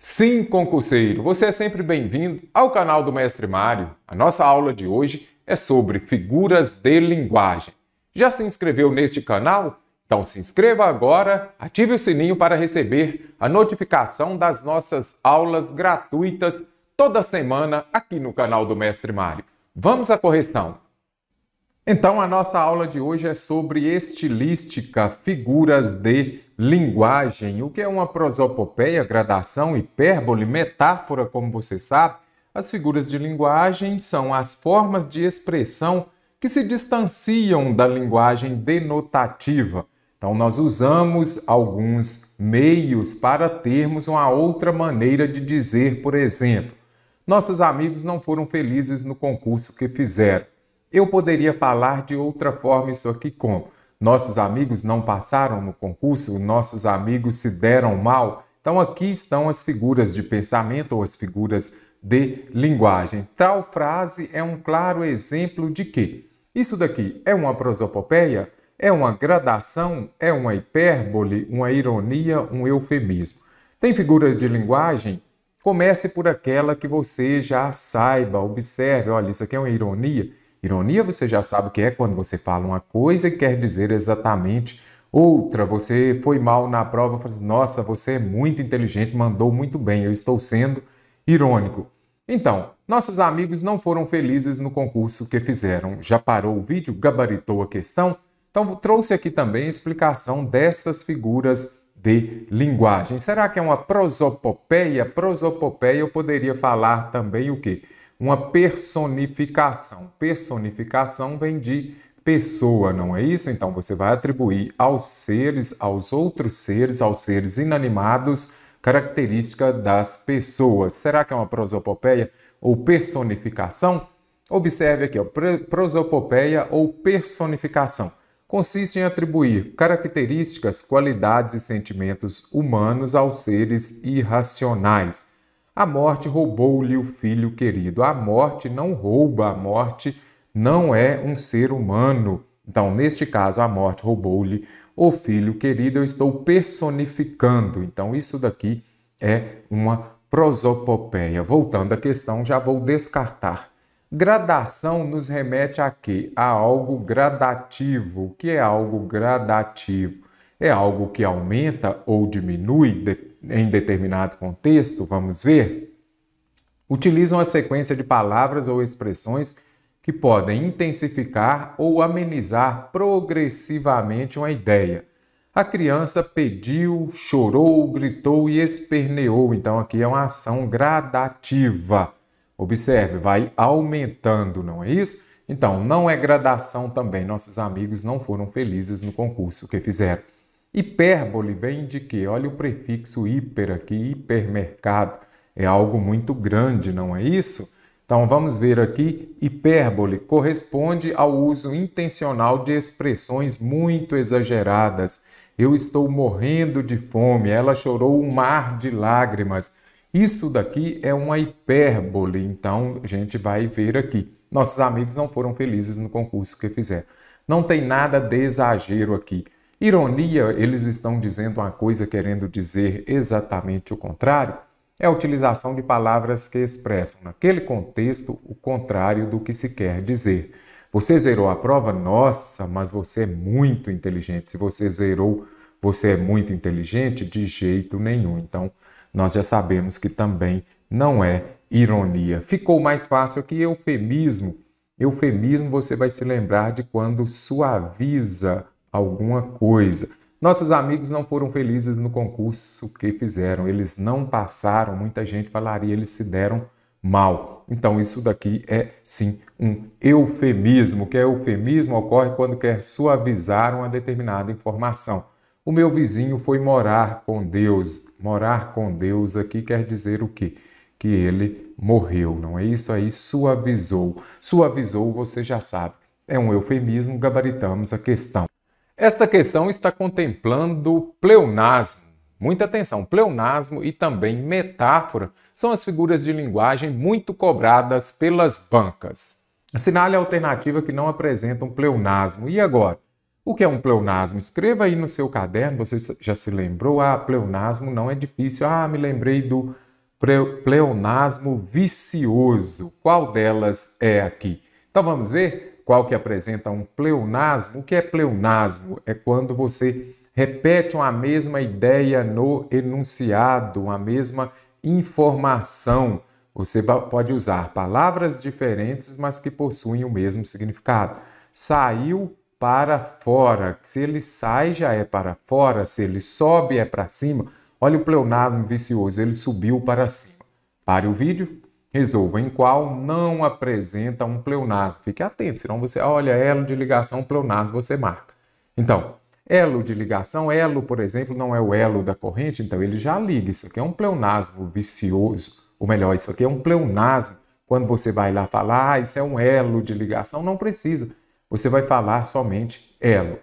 Sim, concurseiro, você é sempre bem-vindo ao canal do Mestre Mário. A nossa aula de hoje é sobre figuras de linguagem. Já se inscreveu neste canal? Então se inscreva agora, ative o sininho para receber a notificação das nossas aulas gratuitas toda semana aqui no canal do Mestre Mário. Vamos à correção. Então, a nossa aula de hoje é sobre estilística, figuras de linguagem. O que é uma prosopopeia, gradação, hipérbole, metáfora, como você sabe? As figuras de linguagem são as formas de expressão que se distanciam da linguagem denotativa. Então, nós usamos alguns meios para termos uma outra maneira de dizer, por exemplo, nossos amigos não foram felizes no concurso que fizeram. Eu poderia falar de outra forma isso aqui como nossos amigos não passaram no concurso, nossos amigos se deram mal. Então aqui estão as figuras de pensamento ou as figuras de linguagem. Tal frase é um claro exemplo de que isso daqui é uma prosopopeia, é uma gradação, é uma hipérbole, uma ironia, um eufemismo. Tem figuras de linguagem? Comece por aquela que você já saiba, observe, olha, isso aqui é uma ironia, Ironia você já sabe o que é quando você fala uma coisa e quer dizer exatamente outra. Você foi mal na prova, nossa, você é muito inteligente, mandou muito bem, eu estou sendo irônico. Então, nossos amigos não foram felizes no concurso que fizeram. Já parou o vídeo? Gabaritou a questão? Então, trouxe aqui também a explicação dessas figuras de linguagem. Será que é uma prosopopeia? Prosopopeia eu poderia falar também o quê? uma personificação. Personificação vem de pessoa, não é isso? Então você vai atribuir aos seres, aos outros seres, aos seres inanimados, característica das pessoas. Será que é uma prosopopeia ou personificação? Observe aqui, ó, prosopopeia ou personificação. Consiste em atribuir características, qualidades e sentimentos humanos aos seres irracionais. A morte roubou-lhe o filho querido. A morte não rouba, a morte não é um ser humano. Então, neste caso, a morte roubou-lhe o filho querido. Eu estou personificando. Então, isso daqui é uma prosopopeia. Voltando à questão, já vou descartar. Gradação nos remete a quê? A algo gradativo. O que é algo gradativo? É algo que aumenta ou diminui em determinado contexto, vamos ver, utilizam a sequência de palavras ou expressões que podem intensificar ou amenizar progressivamente uma ideia. A criança pediu, chorou, gritou e esperneou. Então aqui é uma ação gradativa. Observe, vai aumentando, não é isso? Então, não é gradação também. Nossos amigos não foram felizes no concurso que fizeram. Hipérbole vem de quê? Olha o prefixo hiper aqui, hipermercado. É algo muito grande, não é isso? Então vamos ver aqui, hipérbole corresponde ao uso intencional de expressões muito exageradas. Eu estou morrendo de fome, ela chorou um mar de lágrimas. Isso daqui é uma hipérbole, então a gente vai ver aqui. Nossos amigos não foram felizes no concurso que fizeram. Não tem nada de exagero aqui. Ironia, eles estão dizendo uma coisa querendo dizer exatamente o contrário, é a utilização de palavras que expressam, naquele contexto, o contrário do que se quer dizer. Você zerou a prova? Nossa, mas você é muito inteligente. Se você zerou, você é muito inteligente? De jeito nenhum. Então, nós já sabemos que também não é ironia. Ficou mais fácil que eufemismo. Eufemismo você vai se lembrar de quando suaviza alguma coisa. Nossos amigos não foram felizes no concurso que fizeram, eles não passaram, muita gente falaria, eles se deram mal. Então, isso daqui é sim um eufemismo, que é eufemismo ocorre quando quer suavizar uma determinada informação. O meu vizinho foi morar com Deus. Morar com Deus aqui quer dizer o quê? Que ele morreu, não é isso aí? Suavizou. Suavizou, você já sabe. É um eufemismo, gabaritamos a questão. Esta questão está contemplando pleonasmo. Muita atenção, pleonasmo e também metáfora são as figuras de linguagem muito cobradas pelas bancas. Assinale a alternativa que não apresenta um pleonasmo. E agora? O que é um pleonasmo? Escreva aí no seu caderno, você já se lembrou? Ah, pleonasmo não é difícil. Ah, me lembrei do pleonasmo vicioso. Qual delas é aqui? Então vamos ver? qual que apresenta um pleonasmo. O que é pleonasmo? É quando você repete uma mesma ideia no enunciado, uma mesma informação. Você pode usar palavras diferentes, mas que possuem o mesmo significado. Saiu para fora. Se ele sai, já é para fora. Se ele sobe, é para cima. Olha o pleonasmo vicioso. Ele subiu para cima. Pare o vídeo resolva em qual não apresenta um pleonasmo. Fique atento, senão você olha elo de ligação, pleonasmo, você marca. Então, elo de ligação, elo, por exemplo, não é o elo da corrente, então ele já liga. Isso aqui é um pleonasmo vicioso, ou melhor, isso aqui é um pleonasmo. Quando você vai lá falar, ah, isso é um elo de ligação, não precisa. Você vai falar somente elo.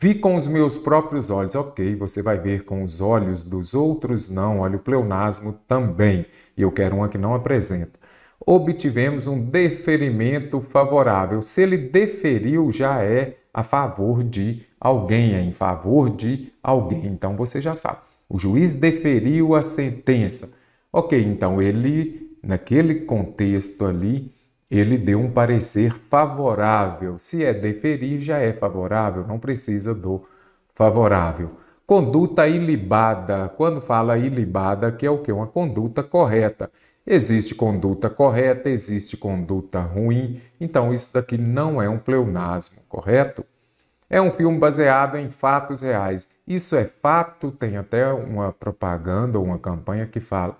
Vi com os meus próprios olhos. Ok, você vai ver com os olhos dos outros, não. Olha, o pleonasmo também. E eu quero uma que não apresenta. Obtivemos um deferimento favorável. Se ele deferiu, já é a favor de alguém, é em favor de alguém. Então você já sabe. O juiz deferiu a sentença. Ok, então ele, naquele contexto ali, ele deu um parecer favorável. Se é deferir, já é favorável, não precisa do favorável. Conduta ilibada. Quando fala ilibada, que é o que? Uma conduta correta. Existe conduta correta, existe conduta ruim. Então, isso daqui não é um pleonasmo, correto? É um filme baseado em fatos reais. Isso é fato, tem até uma propaganda ou uma campanha que fala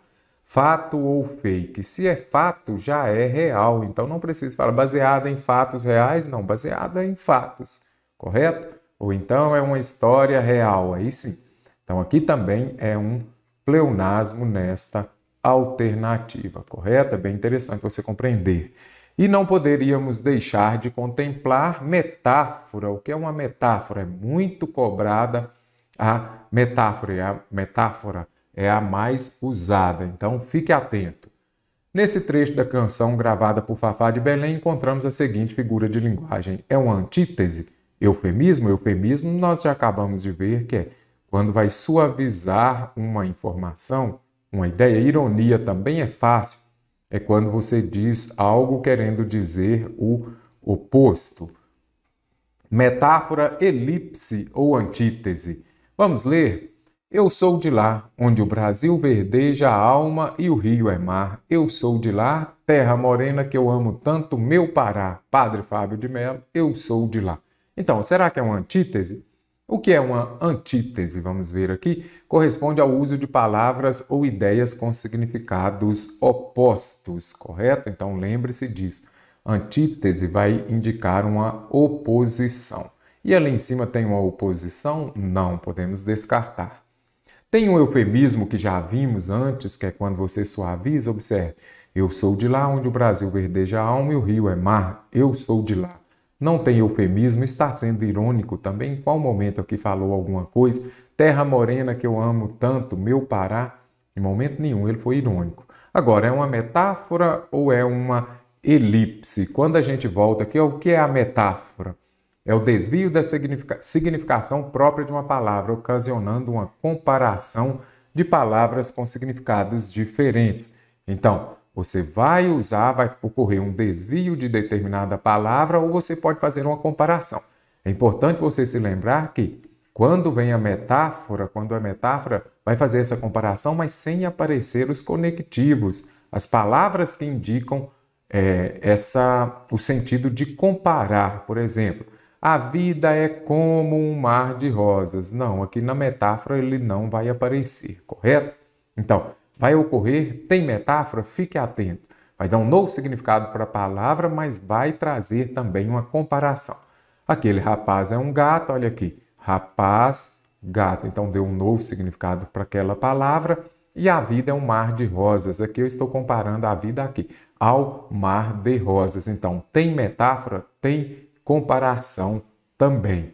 fato ou fake. Se é fato, já é real. Então não precisa falar baseada em fatos reais, não, baseada em fatos, correto? Ou então é uma história real, aí sim. Então aqui também é um pleonasmo nesta alternativa, correto? É bem interessante você compreender. E não poderíamos deixar de contemplar metáfora. O que é uma metáfora? É muito cobrada a metáfora. É a metáfora é a mais usada, então fique atento. Nesse trecho da canção gravada por Fafá de Belém, encontramos a seguinte figura de linguagem: é uma antítese, eufemismo, eufemismo, nós já acabamos de ver que é quando vai suavizar uma informação, uma ideia, ironia também é fácil, é quando você diz algo querendo dizer o oposto. Metáfora, elipse ou antítese. Vamos ler eu sou de lá, onde o Brasil verdeja a alma e o rio é mar. Eu sou de lá, terra morena que eu amo tanto, meu Pará. Padre Fábio de Mello, eu sou de lá. Então, será que é uma antítese? O que é uma antítese, vamos ver aqui, corresponde ao uso de palavras ou ideias com significados opostos, correto? Então, lembre-se disso. Antítese vai indicar uma oposição. E ali em cima tem uma oposição? Não podemos descartar. Tem um eufemismo que já vimos antes, que é quando você suaviza, observe. Eu sou de lá onde o Brasil verdeja a alma e o rio é mar. Eu sou de lá. Não tem eufemismo, está sendo irônico também. Em qual momento aqui falou alguma coisa? Terra morena que eu amo tanto, meu Pará. Em momento nenhum ele foi irônico. Agora, é uma metáfora ou é uma elipse? Quando a gente volta aqui, é o que é a metáfora? É o desvio da significação própria de uma palavra, ocasionando uma comparação de palavras com significados diferentes. Então, você vai usar, vai ocorrer um desvio de determinada palavra ou você pode fazer uma comparação. É importante você se lembrar que quando vem a metáfora, quando é metáfora vai fazer essa comparação, mas sem aparecer os conectivos, as palavras que indicam é, essa, o sentido de comparar, por exemplo a vida é como um mar de rosas. Não, aqui na metáfora ele não vai aparecer, correto? Então, vai ocorrer, tem metáfora? Fique atento. Vai dar um novo significado para a palavra, mas vai trazer também uma comparação. Aquele rapaz é um gato, olha aqui. Rapaz, gato. Então, deu um novo significado para aquela palavra. E a vida é um mar de rosas. Aqui eu estou comparando a vida aqui ao mar de rosas. Então, tem metáfora, tem comparação também.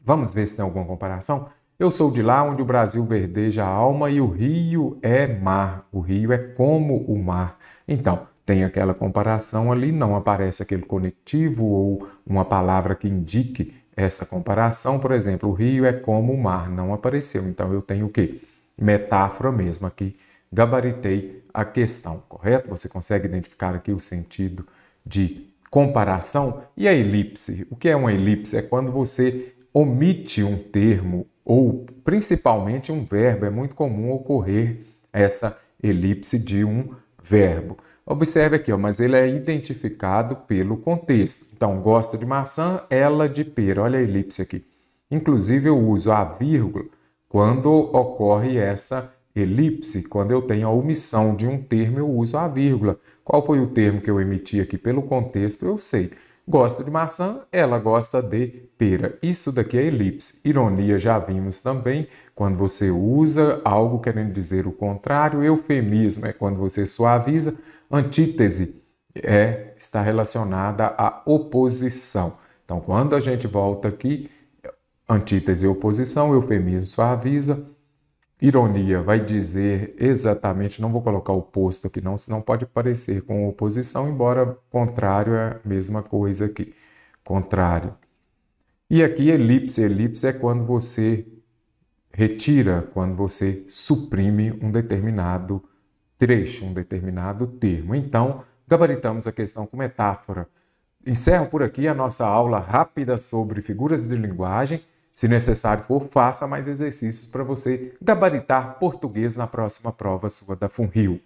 Vamos ver se tem alguma comparação? Eu sou de lá onde o Brasil verdeja a alma e o rio é mar. O rio é como o mar. Então, tem aquela comparação ali, não aparece aquele conectivo ou uma palavra que indique essa comparação. Por exemplo, o rio é como o mar, não apareceu. Então, eu tenho o quê? Metáfora mesmo aqui. Gabaritei a questão, correto? Você consegue identificar aqui o sentido de comparação e a elipse. O que é uma elipse? É quando você omite um termo ou principalmente um verbo. É muito comum ocorrer essa elipse de um verbo. Observe aqui, ó, mas ele é identificado pelo contexto. Então, gosto de maçã, ela de pera. Olha a elipse aqui. Inclusive, eu uso a vírgula quando ocorre essa elipse, quando eu tenho a omissão de um termo, eu uso a vírgula. Qual foi o termo que eu emiti aqui? Pelo contexto, eu sei. Gosta de maçã, ela gosta de pera. Isso daqui é elipse. Ironia já vimos também, quando você usa algo querendo dizer o contrário. Eufemismo é quando você suaviza. Antítese é está relacionada à oposição. Então, quando a gente volta aqui, antítese e oposição, eufemismo suaviza, ironia, vai dizer exatamente, não vou colocar o oposto aqui, não, senão pode parecer com oposição, embora contrário é a mesma coisa aqui. Contrário. E aqui elipse, elipse é quando você retira, quando você suprime um determinado trecho, um determinado termo. Então, gabaritamos a questão com metáfora. Encerro por aqui a nossa aula rápida sobre figuras de linguagem. Se necessário for, faça mais exercícios para você gabaritar português na próxima prova sua da FUNRIO.